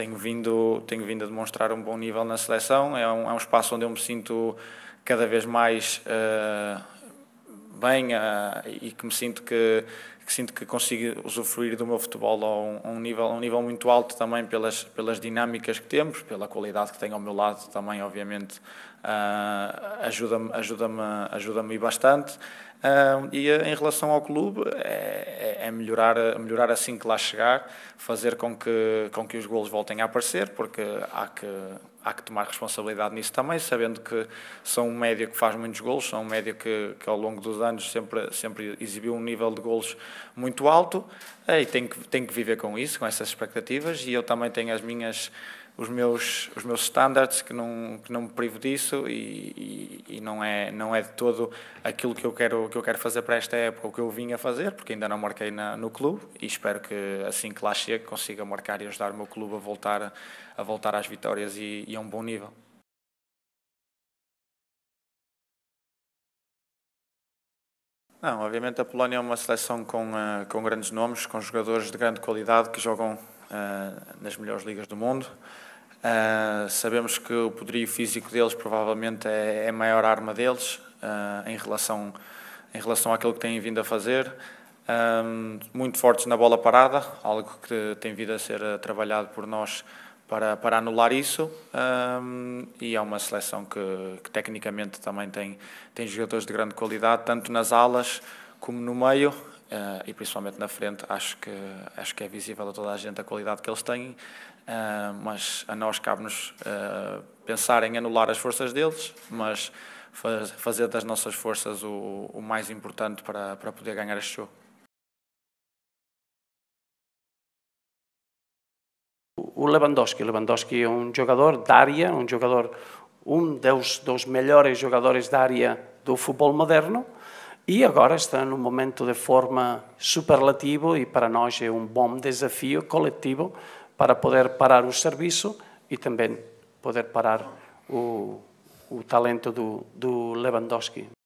tenho vindo, tenho vindo a demonstrar um bom nível na seleção. É um, é um espaço onde eu me sinto cada vez mais uh, bem uh, e que me sinto que, que, sinto que consigo usufruir do meu futebol a um, a um, nível, a um nível muito alto também pelas, pelas dinâmicas que temos, pela qualidade que tenho ao meu lado também, obviamente, uh, ajuda-me ajuda -me, ajuda -me bastante. Uh, e em relação ao clube, é, é melhorar, eh, melhorar assim que lá chegar, fazer com que, com que os golos voltem a aparecer, porque há que há que tomar responsabilidade nisso também, sabendo que são um médio que faz muitos golos, são um médio que, que ao longo dos anos sempre, sempre exibiu um nível de golos muito alto eh, e tem que, tem que viver com isso, com essas expectativas e eu também tenho as minhas os meus os meus standards que não que não me privo disso e, e, e, não é não é de todo aquilo que eu quero que eu quero fazer para esta época o que eu vim a fazer porque ainda não marquei na, no clube e espero que assim que lá chegue consiga marcar e ajudar o meu clube a voltar a voltar às vitórias e, e a é um bom nível. Não, obviamente a Polónia é uma seleção com, uh, com grandes nomes, com jogadores de grande qualidade que jogam uh, nas melhores ligas do mundo. Uh, sabemos que o poderio físico deles provavelmente é, é a maior arma deles em, relação, em relação àquilo que têm vindo a fazer. Um, muito fortes na bola parada, algo que tem vindo a ser trabalhado por nós para, para anular isso. Um, e é uma seleção que, que, tecnicamente também tem, tem jogadores de grande qualidade, tanto nas alas como no meio. Uh, e principalmente na frente, acho que, acho que é visível a toda a gente a qualidade que eles têm, uh, mas a nós cabe-nos uh, pensar em anular as forças deles, mas faz, fazer das nossas forças o, o mais importante para, para poder ganhar este jogo. o Lewandowski. Lewandowski é um jogador da área, um jogador um dos, dos melhores jogadores da área do futebol moderno e agora está num momento de forma superlativo e para nós é um bom desafio coletivo para poder parar o serviço e também poder parar o, o talento do, do Lewandowski.